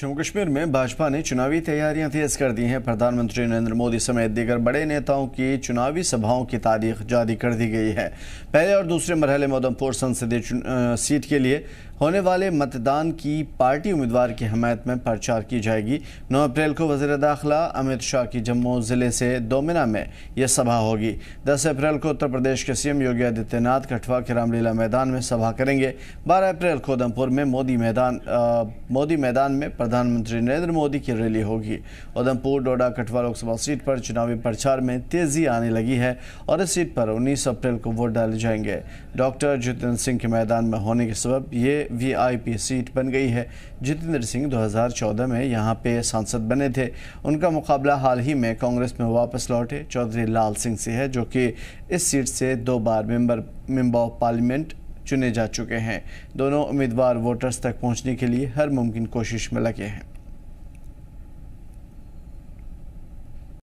जम्मू कश्मीर में भाजपा ने चुनावी तैयारियां तेज कर दी हैं प्रधानमंत्री नरेंद्र मोदी समेत दीगर बड़े नेताओं की चुनावी सभाओं की तारीख जारी कर दी गई है पहले और दूसरे मरहले मदमपुर संसदीय सीट के लिए होने वाले मतदान की पार्टी उम्मीदवार की हमायत में प्रचार की जाएगी 9 अप्रैल को वजीर दाखिला अमित शाह की जम्मू ज़िले से दोमिना में यह सभा होगी 10 अप्रैल को उत्तर प्रदेश के सीएम योगी आदित्यनाथ कठवा के रामलीला मैदान में सभा करेंगे 12 अप्रैल को उधमपुर में मोदी मैदान मोदी मैदान में प्रधानमंत्री नरेंद्र मोदी की रैली होगी उधमपुर डोडा कठवा लोकसभा सीट पर चुनावी प्रचार में तेजी आने लगी है और इस सीट पर उन्नीस अप्रैल को वोट डाले जाएंगे डॉक्टर जितेंद्र सिंह के मैदान में होने के सबब ये वीआईपी सीट बन गई है जितेंद्र सिंह दो में यहाँ पे सांसद बने थे उनका मुकाबला हाल ही में कांग्रेस में वापस लौटे चौधरी लाल सिंह से है जो कि इस सीट से दो बार मेंबर मेम्बर ऑफ पार्लियामेंट चुने जा चुके हैं दोनों उम्मीदवार वोटर्स तक पहुंचने के लिए हर मुमकिन कोशिश में लगे हैं